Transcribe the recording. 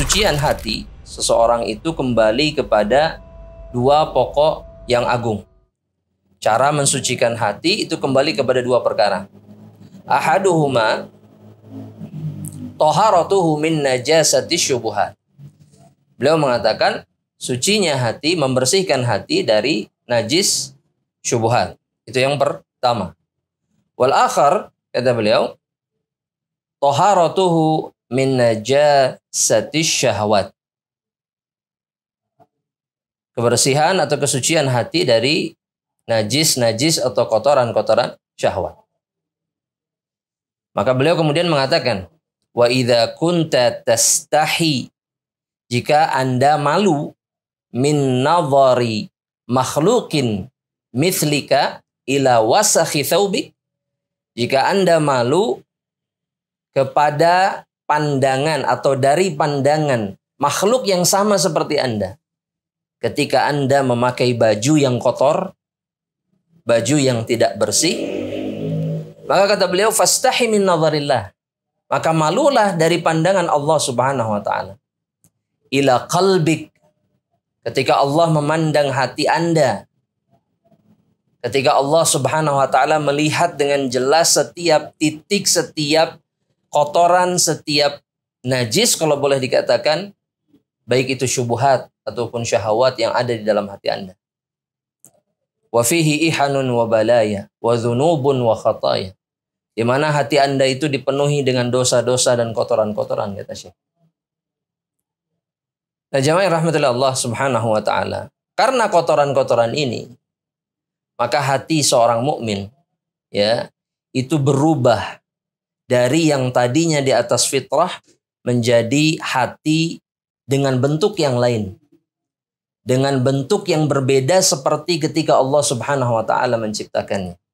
kesucian hati, seseorang itu kembali kepada dua pokok yang agung. Cara mensucikan hati itu kembali kepada dua perkara. Ahaduhuma toharatuhu min najasati syubuhat. Beliau mengatakan sucinya hati membersihkan hati dari najis syubuhat. Itu yang pertama. Wal akhar kata beliau toharatuhu min najasati syahwat. Kebersihan atau kesucian hati dari najis-najis atau kotoran-kotoran syahwat. Maka beliau kemudian mengatakan, "Wa idza kunta tastahi" Jika Anda malu min nadhari makhlukin mithlika ila wasakhi thawbik jika Anda malu kepada pandangan atau dari pandangan makhluk yang sama seperti Anda. Ketika Anda memakai baju yang kotor, baju yang tidak bersih, maka kata beliau fastahi min nazarillah." Maka malulah dari pandangan Allah Subhanahu wa taala. Ila qalbik ketika Allah memandang hati Anda. Ketika Allah Subhanahu wa taala melihat dengan jelas setiap titik, setiap kotoran setiap najis kalau boleh dikatakan baik itu syubhat ataupun syahwat yang ada di dalam hati Anda. Wa fihi ihanun wa balaya wa wa khataya. Di mana hati Anda itu dipenuhi dengan dosa-dosa dan kotoran-kotoran kata Syekh. Nah, jamaah rahmatullah Allah Subhanahu wa taala. Karena kotoran-kotoran ini maka hati seorang mukmin ya itu berubah dari yang tadinya di atas fitrah menjadi hati dengan bentuk yang lain. Dengan bentuk yang berbeda seperti ketika Allah Subhanahu wa taala menciptakannya.